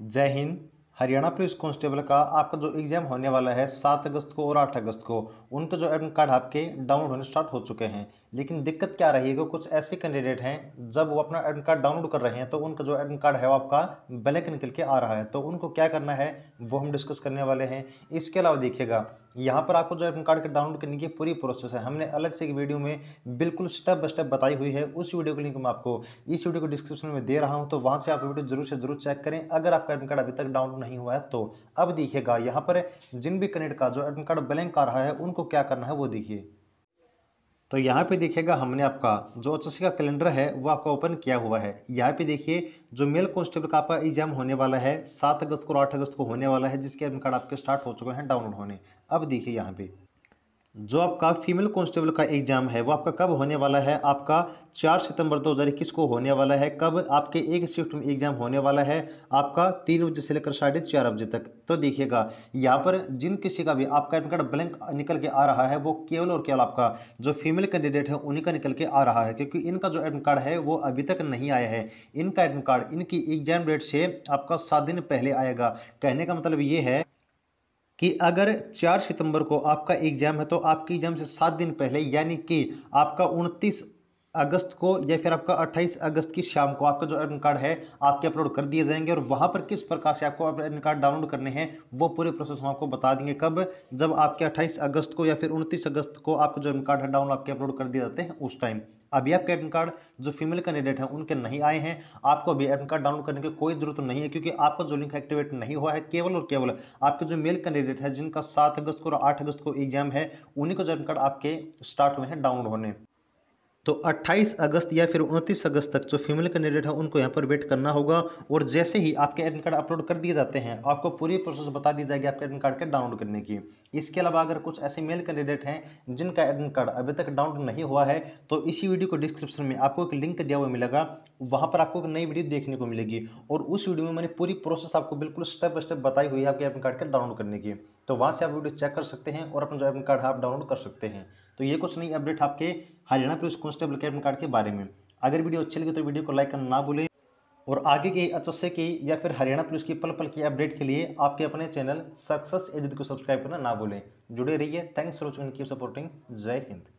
जय Hind Haryana police constable का आपका जो एग्ज़ाम होने वाला है सात अगस्त को और आठ अगस्त को उनके जो एडमिट कार्ड आपके डाउनलोड होने स्टार्ट हो चुके हैं लेकिन दिक्कत क्या रही है कि कुछ ऐसे कैंडिडेट हैं जब वो अपना एडमिट कार्ड डाउनलोड कर रहे हैं तो उनका जो एडमिट कार्ड है वो आपका ब्लैक निकल के आ रहा है तो उनको क्या करना है वो हम डिस्कस करने वाले हैं इसके अलावा देखिएगा यहाँ पर आपको जो एडमिट कार्ड के डाउनलोड करने की पूरी प्रोसेस है हमने अलग से एक वीडियो में बिल्कुल स्टेप बाय स्टेप बताई हुई है उस वीडियो को लिंक मैं आपको इस वीडियो को डिस्क्रिप्शन में दे रहा हूँ तो वहाँ से आप वीडियो जरूर से जरूर चेक करें अगर आपका एडम कार्ड अभी तक डाउनलोड नहीं हुआ है तो अब देखिएगा यहाँ पर जिन भी कनेक्ट का जो एडम कार्ड ब्लैंक आ रहा है उनको क्या करना है वो देखिए तो यहाँ पे देखिएगा हमने आपका जो एच का कैलेंडर है वो आपका ओपन किया हुआ है यहाँ पे देखिए जो मेल कॉन्स्टेबल का आपका एग्जाम होने वाला है सात अगस्त को और आठ अगस्त को होने वाला है जिसके एडमिट कार्ड आपके स्टार्ट हो चुके हैं डाउनलोड होने अब देखिए यहाँ पे जो आपका फीमेल कांस्टेबल का एग्ज़ाम है वो आपका कब होने वाला है आपका 4 सितंबर 2021 को होने वाला है कब आपके एक शिफ्ट में एग्ज़ाम होने वाला है आपका तीन बजे से लेकर साढ़े चार बजे तक तो देखिएगा यहाँ पर जिन किसी का भी आपका एडमिट कार्ड ब्लैंक निकल के आ रहा है वो केवल और केवल आपका जो फीमेल कैंडिडेट है उन्हीं का निकल के आ रहा है क्योंकि इनका जो एडमिट कार्ड है वो अभी तक नहीं आया है इनका एडमिट कार्ड इनकी एग्ज़ाम डेट से आपका सात दिन पहले आएगा कहने का मतलब ये है कि अगर 4 सितंबर को आपका एग्ज़ाम है तो आपकी एग्ज़ाम से सात दिन पहले यानी कि आपका 29 अगस्त को या फिर आपका 28 अगस्त की शाम को आपका जो एडमिट कार्ड है आपके अपलोड कर दिए जाएंगे और वहाँ पर किस प्रकार से आपको एडमिट कार्ड डाउनलोड करने हैं वो पूरे प्रोसेस हम आपको बता देंगे कब जब आपके 28 अगस्त को या फिर 29 अगस्त को आपका जो एडमिट कार्ड है डाउनलोड आपके अपलोड कर दिए जाते हैं उस टाइम अभी आपके एडमिट कार्ड जो फीमेल कैंडिडेट हैं उनके नहीं आए हैं आपको अभी एडमिट कार्ड डाउनलोड करने की कोई जरूरत नहीं है क्योंकि आपका जो लिंक एक्टिवेट नहीं हुआ है केवल और केवल आपके जो मेल कैंडिडेट है जिनका सात अगस्त को और आठ अगस्त को एग्जाम है उन्हीं को जो एडमिट कार्ड आपके स्टार्ट हुए हैं डाउनलोड होने तो 28 अगस्त या फिर 29 अगस्त तक जो फीमेल कैंडिडेट है उनको यहाँ पर वेट करना होगा और जैसे ही आपके एडमिट कार्ड अपलोड कर दिए जाते हैं आपको पूरी प्रोसेस बता दी जाएगी आपके एडमिट कार्ड के डाउनलोड करने की इसके अलावा अगर कुछ ऐसे मेल कैंडिडेट हैं जिनका एडमिट कार्ड अभी तक डाउनलोड नहीं हुआ है तो इसी वीडियो को डिस्क्रिप्शन में आपको एक लिंक दिया हुआ मिलेगा वहाँ पर आपको एक नई वीडियो देखने को मिलेगी और उस वीडियो में मैंने पूरी प्रोसेस आपको बिल्कुल स्टेप बाय स्टेप बताई हुई है आपके एडमिट कार्ड के डाउनलोड करने की तो वहाँ से आप वीडियो चेक कर सकते हैं और अपना जॉब कार्ड आप डाउनलोड कर सकते हैं तो ये कुछ नई अपडेट आपके हरियाणा पुलिस के कैबिन कार्ड के बारे में अगर वीडियो अच्छी लगी तो वीडियो को लाइक करना ना भूलें और आगे के अच्छे की या फिर हरियाणा पुलिस की पल पल की अपडेट के लिए आपके अपने चैनल सक्सेस एजिद को सब्सक्राइब करना ना भूलें जुड़े रहिए थैंक्स फॉर की सपोर्टिंग जय हिंद